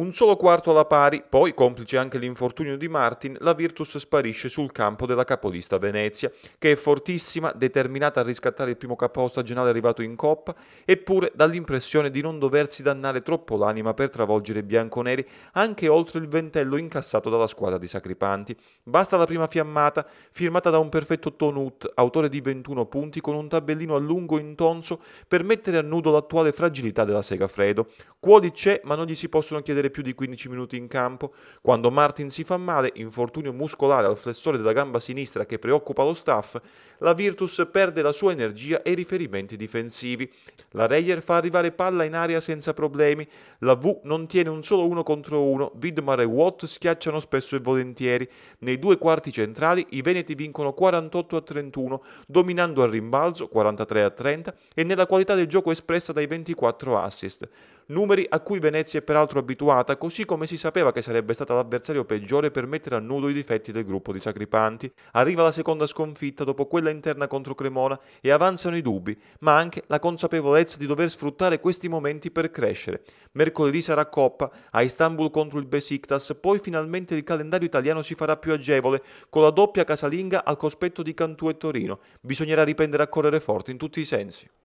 Un solo quarto alla pari, poi complice anche l'infortunio di Martin, la Virtus sparisce sul campo della capolista Venezia, che è fortissima, determinata a riscattare il primo capo stagionale arrivato in Coppa, eppure dà l'impressione di non doversi dannare troppo l'anima per travolgere i bianconeri anche oltre il ventello incassato dalla squadra di Sacripanti. Basta la prima fiammata, firmata da un perfetto Tonut, autore di 21 punti con un tabellino a lungo intonso per mettere a nudo l'attuale fragilità della Sega Segafredo. Cuodi c'è, ma non gli si possono chiedere prende più di 15 minuti in campo. Quando Martin si fa male, infortunio muscolare al flessore della gamba sinistra che preoccupa lo staff, la Virtus perde la sua energia e i riferimenti difensivi. La Reyer fa arrivare palla in aria senza problemi, la V non tiene un solo uno contro uno, Widmar e Watt schiacciano spesso e volentieri. Nei due quarti centrali i Veneti vincono 48 a 31, dominando al rimbalzo 43 a 30 e nella qualità del gioco espressa dai 24 assist numeri a cui Venezia è peraltro abituata, così come si sapeva che sarebbe stata l'avversario peggiore per mettere a nudo i difetti del gruppo di Sacripanti. Arriva la seconda sconfitta dopo quella interna contro Cremona e avanzano i dubbi, ma anche la consapevolezza di dover sfruttare questi momenti per crescere. Mercoledì sarà Coppa, a Istanbul contro il Besiktas, poi finalmente il calendario italiano si farà più agevole, con la doppia casalinga al cospetto di Cantù e Torino. Bisognerà riprendere a correre forte in tutti i sensi.